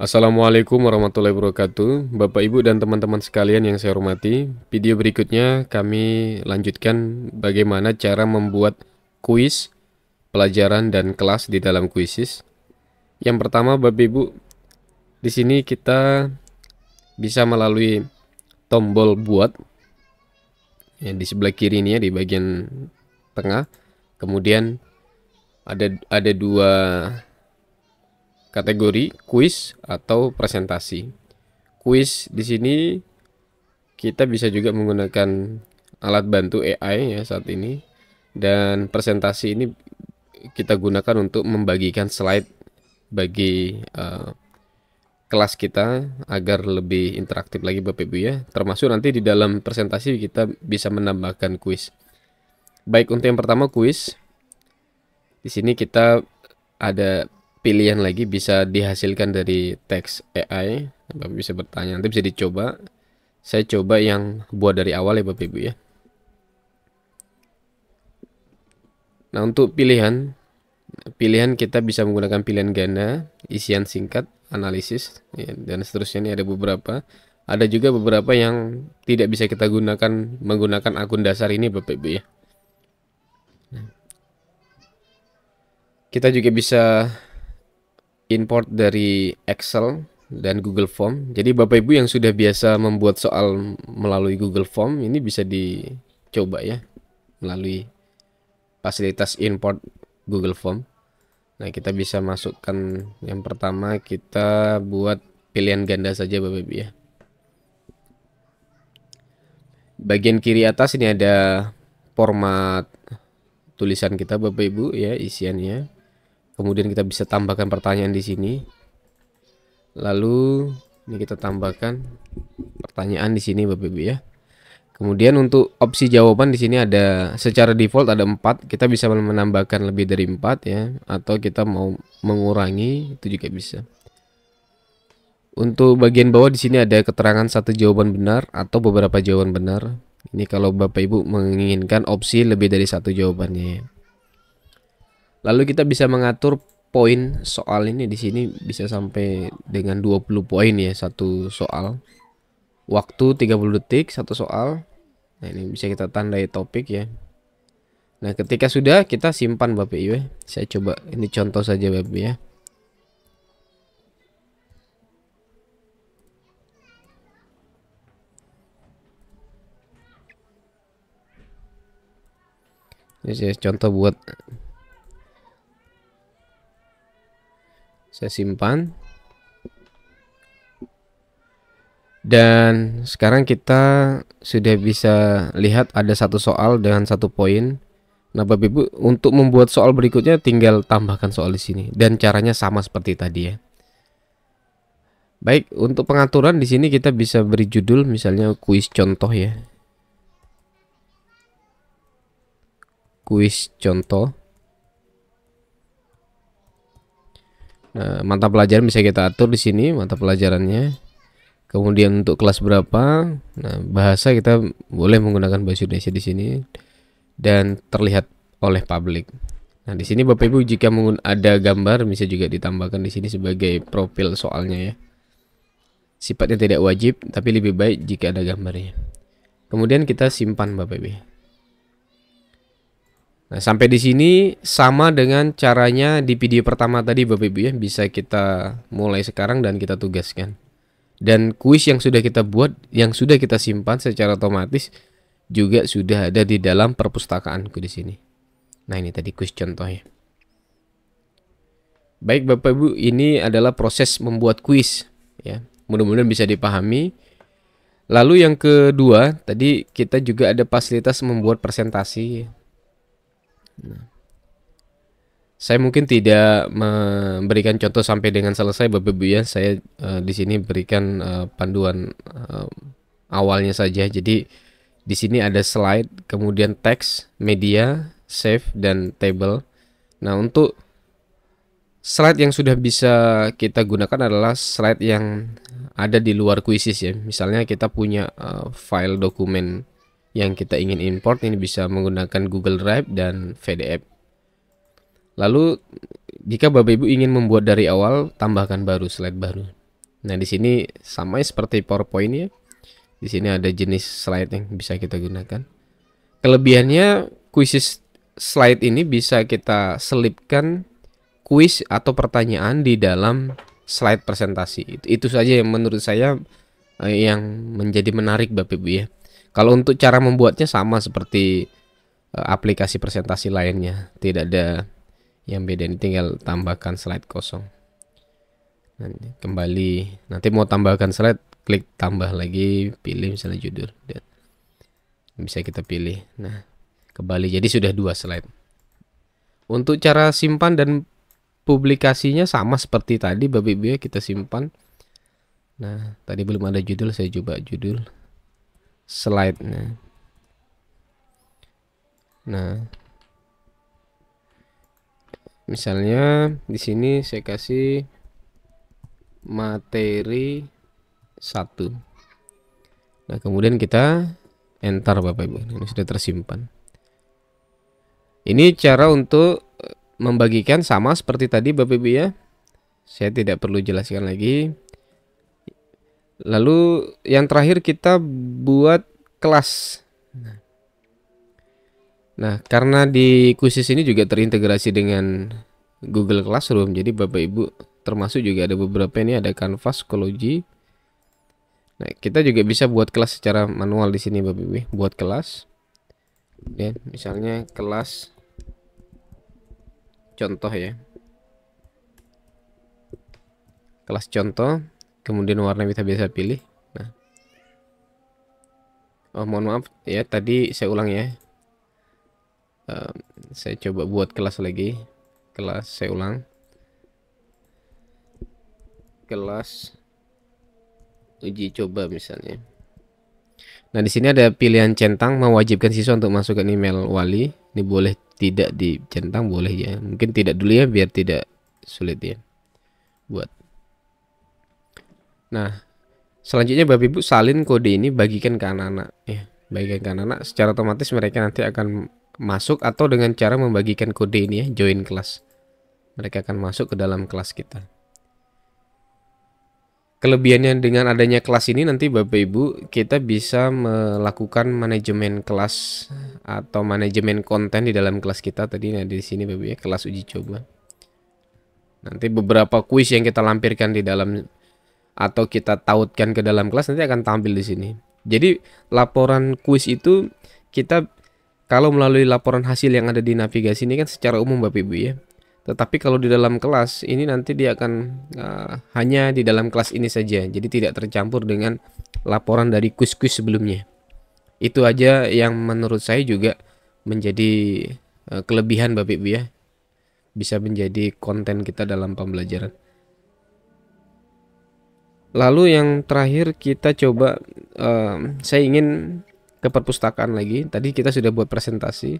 Assalamualaikum warahmatullahi wabarakatuh Bapak ibu dan teman-teman sekalian yang saya hormati Video berikutnya kami lanjutkan bagaimana cara membuat kuis Pelajaran dan kelas di dalam kuisis Yang pertama Bapak ibu di sini kita bisa melalui tombol buat yang Di sebelah kiri ini ya di bagian tengah Kemudian ada ada dua kategori kuis atau presentasi. Kuis di sini kita bisa juga menggunakan alat bantu AI ya saat ini dan presentasi ini kita gunakan untuk membagikan slide bagi uh, kelas kita agar lebih interaktif lagi Bapak Ibu ya. Termasuk nanti di dalam presentasi kita bisa menambahkan kuis. Baik untuk yang pertama kuis. Di sini kita ada pilihan lagi bisa dihasilkan dari teks AI Bapak bisa bertanya nanti bisa dicoba saya coba yang buat dari awal ya Bapak Ibu ya Nah untuk pilihan pilihan kita bisa menggunakan pilihan ganda isian singkat analisis ya, dan seterusnya ini ada beberapa ada juga beberapa yang tidak bisa kita gunakan menggunakan akun dasar ini Bapak Ibu ya nah, kita juga bisa import dari Excel dan Google Form. Jadi Bapak Ibu yang sudah biasa membuat soal melalui Google Form ini bisa dicoba ya melalui fasilitas import Google Form. Nah, kita bisa masukkan yang pertama kita buat pilihan ganda saja Bapak Ibu ya. Bagian kiri atas ini ada format tulisan kita Bapak Ibu ya isiannya kemudian kita bisa tambahkan pertanyaan di sini lalu ini kita tambahkan pertanyaan di sini Bapak Ibu ya kemudian untuk opsi jawaban di sini ada secara default ada empat kita bisa menambahkan lebih dari empat ya atau kita mau mengurangi itu juga bisa untuk bagian bawah di sini ada keterangan satu jawaban benar atau beberapa jawaban benar ini kalau Bapak Ibu menginginkan opsi lebih dari satu jawabannya ya. Lalu kita bisa mengatur poin soal ini di sini bisa sampai dengan 20 poin ya satu soal. Waktu 30 detik satu soal. Nah, ini bisa kita tandai topik ya. Nah, ketika sudah kita simpan Bapak Ibu. Ya. Saya coba ini contoh saja Bapak ya. Ini saya contoh buat Saya simpan. Dan sekarang kita sudah bisa lihat ada satu soal dengan satu poin. Nah, Bapak Ibu, untuk membuat soal berikutnya tinggal tambahkan soal di sini dan caranya sama seperti tadi ya. Baik, untuk pengaturan di sini kita bisa beri judul misalnya kuis contoh ya. Kuis contoh. Nah, mata pelajaran bisa kita atur di sini mata pelajarannya. Kemudian untuk kelas berapa? Nah, bahasa kita boleh menggunakan bahasa Indonesia di sini dan terlihat oleh publik. Nah, di sini Bapak Ibu jika ada gambar bisa juga ditambahkan di sini sebagai profil soalnya ya. Sifatnya tidak wajib, tapi lebih baik jika ada gambarnya. Kemudian kita simpan Bapak Ibu. Ya. Nah, sampai di sini sama dengan caranya di video pertama tadi Bapak Ibu ya, bisa kita mulai sekarang dan kita tugaskan. Dan kuis yang sudah kita buat, yang sudah kita simpan secara otomatis juga sudah ada di dalam perpustakaanku di sini. Nah, ini tadi kuis contohnya. Baik Bapak Ibu, ini adalah proses membuat kuis ya. Mudah-mudahan bisa dipahami. Lalu yang kedua, tadi kita juga ada fasilitas membuat presentasi Nah. Saya mungkin tidak memberikan contoh sampai dengan selesai Bapak Ibu ya. Saya uh, di sini berikan uh, panduan uh, awalnya saja. Jadi di sini ada slide, kemudian teks, media, save dan table. Nah, untuk slide yang sudah bisa kita gunakan adalah slide yang ada di luar kuisis ya. Misalnya kita punya uh, file dokumen yang kita ingin import ini bisa menggunakan Google Drive dan VDF. Lalu jika Bapak Ibu ingin membuat dari awal, tambahkan baru slide baru. Nah, di sini sama seperti PowerPoint ya. Di sini ada jenis slide yang bisa kita gunakan. Kelebihannya kuis slide ini bisa kita selipkan kuis atau pertanyaan di dalam slide presentasi. Itu, itu saja yang menurut saya eh, yang menjadi menarik Bapak Ibu ya. Kalau untuk cara membuatnya sama seperti eh, aplikasi presentasi lainnya, tidak ada yang beda ini tinggal tambahkan slide kosong. Nanti kembali nanti mau tambahkan slide klik tambah lagi pilih misalnya judul dan bisa kita pilih. Nah, kembali jadi sudah dua slide. Untuk cara simpan dan publikasinya sama seperti tadi babi babi kita simpan. Nah, tadi belum ada judul, saya coba judul slide-nya. Nah, misalnya di sini saya kasih materi satu. Nah, kemudian kita enter Bapak Ibu. Ini sudah tersimpan. Ini cara untuk eh, membagikan sama seperti tadi Bapak Ibu ya. Saya tidak perlu jelaskan lagi. Lalu yang terakhir kita buat kelas. Nah, nah karena di kuisis ini juga terintegrasi dengan Google Classroom, jadi Bapak Ibu termasuk juga ada beberapa ini ada Canvas, kologi. Nah, kita juga bisa buat kelas secara manual di sini Bapak Ibu, buat kelas. Dan misalnya kelas contoh ya. Kelas contoh kemudian warna kita bisa pilih nah oh mohon maaf ya tadi saya ulang ya uh, saya coba buat kelas lagi kelas saya ulang kelas uji coba misalnya nah di sini ada pilihan centang mewajibkan siswa untuk masukkan email wali ini boleh tidak dicentang boleh ya mungkin tidak dulu ya biar tidak sulit ya buat Nah, selanjutnya Bapak Ibu salin kode ini bagikan ke anak-anak ya. Bagikan ke anak-anak secara otomatis mereka nanti akan masuk atau dengan cara membagikan kode ini ya, join kelas. Mereka akan masuk ke dalam kelas kita. Kelebihannya dengan adanya kelas ini nanti Bapak Ibu kita bisa melakukan manajemen kelas atau manajemen konten di dalam kelas kita tadi nah di sini Bapak ibu ya kelas uji coba. Nanti beberapa kuis yang kita lampirkan di dalam atau kita tautkan ke dalam kelas nanti akan tampil di sini. Jadi laporan kuis itu kita kalau melalui laporan hasil yang ada di navigasi ini kan secara umum Bapak Ibu ya. Tetapi kalau di dalam kelas ini nanti dia akan uh, hanya di dalam kelas ini saja. Jadi tidak tercampur dengan laporan dari kuis-kuis sebelumnya. Itu aja yang menurut saya juga menjadi uh, kelebihan Bapak Ibu ya. Bisa menjadi konten kita dalam pembelajaran. Lalu yang terakhir kita coba uh, saya ingin ke perpustakaan lagi. Tadi kita sudah buat presentasi.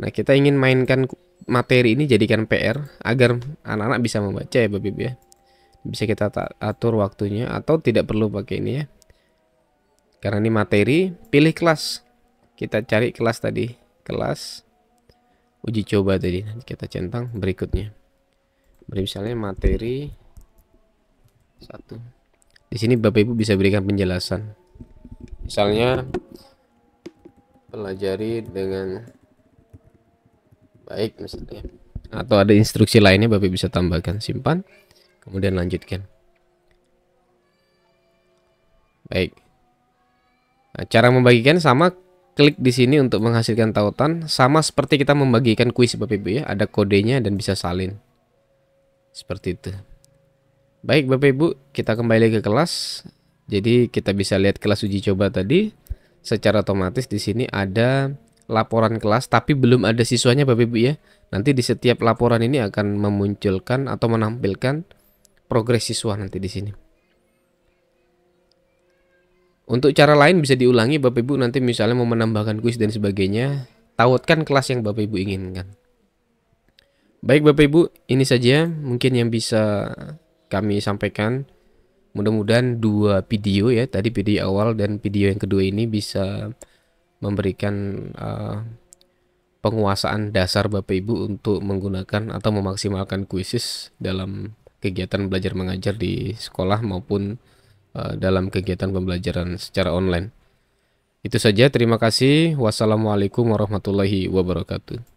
Nah, kita ingin mainkan materi ini jadikan PR agar anak-anak bisa membaca ya bapak-bapak ya. Bisa kita atur waktunya atau tidak perlu pakai ini ya. Karena ini materi, pilih kelas. Kita cari kelas tadi, kelas uji coba tadi. Nanti kita centang berikutnya. Beri misalnya materi satu. Di sini Bapak Ibu bisa berikan penjelasan. Misalnya pelajari dengan baik misalnya. Atau ada instruksi lainnya Bapak bisa tambahkan simpan kemudian lanjutkan. Baik. Nah, cara membagikan sama klik di sini untuk menghasilkan tautan sama seperti kita membagikan kuis Bapak Ibu ya, ada kodenya dan bisa salin. Seperti itu. Baik Bapak Ibu, kita kembali ke kelas. Jadi kita bisa lihat kelas uji coba tadi. Secara otomatis di sini ada laporan kelas tapi belum ada siswanya Bapak Ibu ya. Nanti di setiap laporan ini akan memunculkan atau menampilkan progres siswa nanti di sini. Untuk cara lain bisa diulangi Bapak Ibu nanti misalnya mau menambahkan kuis dan sebagainya. Tautkan kelas yang Bapak Ibu inginkan. Baik Bapak Ibu, ini saja mungkin yang bisa kami sampaikan. Mudah-mudahan dua video ya, tadi video awal dan video yang kedua ini bisa memberikan uh, penguasaan dasar Bapak Ibu untuk menggunakan atau memaksimalkan kuisis dalam kegiatan belajar mengajar di sekolah maupun uh, dalam kegiatan pembelajaran secara online. Itu saja, terima kasih. Wassalamualaikum warahmatullahi wabarakatuh.